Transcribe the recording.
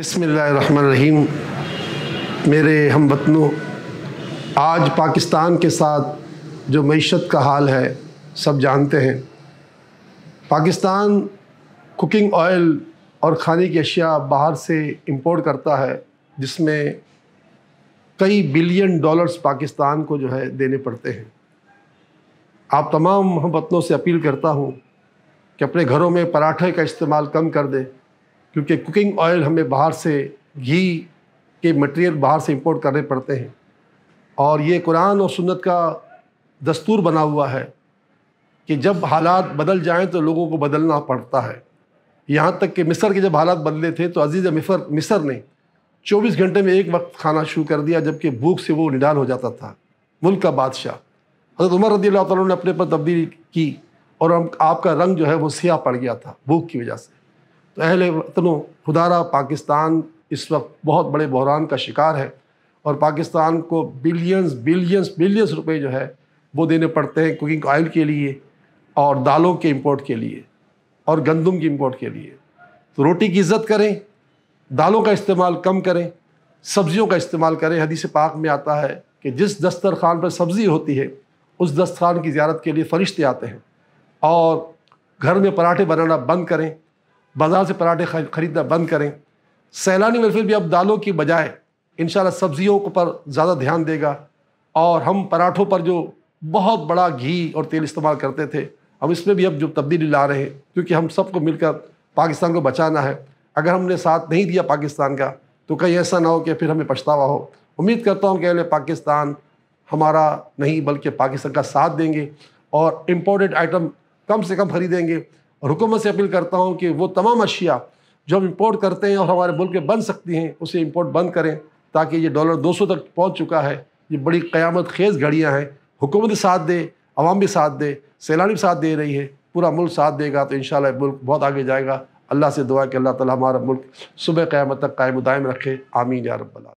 बसमीम मेरे हम वतनों आज पाकिस्तान के साथ जो मीशत का हाल है सब जानते हैं पाकिस्तान कुकिंग ऑयल और खाने की अशिया बाहर से इंपोर्ट करता है जिसमें कई बिलियन डॉलर्स पाकिस्तान को जो है देने पड़ते हैं आप तमाम हम वतनों से अपील करता हूँ कि अपने घरों में पराठे का इस्तेमाल कम कर दें क्योंकि कुकिंग ऑयल हमें बाहर से घी के मटेरियल बाहर से इंपोर्ट करने पड़ते हैं और ये कुरान और सुन्नत का दस्तूर बना हुआ है कि जब हालात बदल जाएं तो लोगों को बदलना पड़ता है यहाँ तक कि मिस्र के जब हालात बदले थे तो अजीज़ मिफर मिस्र ने 24 घंटे में एक वक्त खाना शुरू कर दिया जबकि भूख से वो निडान हो जाता था मुल्क का बादशाह हजरत उमर रदी अल्लाह ने अपने पर तब्दील की और आपका रंग जो है वो सियाह पड़ गया था भूख की वजह से अहल वतनों खुदारा पाकिस्तान इस वक्त बहुत बड़े बहरान का शिकार है और पाकिस्तान को बिलियंस बिलियंस बिलियंस रुपए जो है वो देने पड़ते हैं कुकिंग ऑयल के लिए और दालों के इंपोर्ट के लिए और गंदम की इंपोर्ट के लिए तो रोटी की इज्जत करें दालों का इस्तेमाल कम करें सब्जियों का इस्तेमाल करें हदीस पाक में आता है कि जिस दस्तर खान पर सब्ज़ी होती है उस खान की ज्यारत के लिए फरिश्ते आते हैं और घर में पराठे बनाना बंद करें बाज़ार से पराठे ख़रीदना बंद करें सैलानी महफिल भी अब दालों की बजाय इन सब्ज़ियों पर ज़्यादा ध्यान देगा और हम पराठों पर जो बहुत बड़ा घी और तेल इस्तेमाल करते थे हम इसमें भी अब जो तब्दीली ला रहे हैं क्योंकि हम सबको मिलकर पाकिस्तान को बचाना है अगर हमने साथ नहीं दिया पाकिस्तान का तो कहीं ऐसा ना हो कि फिर हमें पछतावा हो उम्मीद करता हूँ कि अगले पाकिस्तान हमारा नहीं बल्कि पाकिस्तान का साथ देंगे और इम्पोर्टेड आइटम कम से कम खरीदेंगे और हुकूमत से अपील करता हूँ कि वो तमाम अशिया जो हम इम्पोर्ट करते हैं और हमारे मुल्क में बन सकती हैं उसे इम्पोर्ट बंद करें ताकि ये डॉलर 200 तक पहुँच चुका है ये बड़ी क़्यामत खेज घड़ियाँ हैं हुकूमत साथ दे आवाम भी साथ दे सैलानी भी साथ दे रही है पूरा मुल्क साथ देगा तो इन मुल्क बहुत आगे जाएगा अल्लाह से दुआ कि अल्लाह ताला हमारा मुल्क सुबह क़्यामत तक कायम दायम रखे आमीन या रब्बल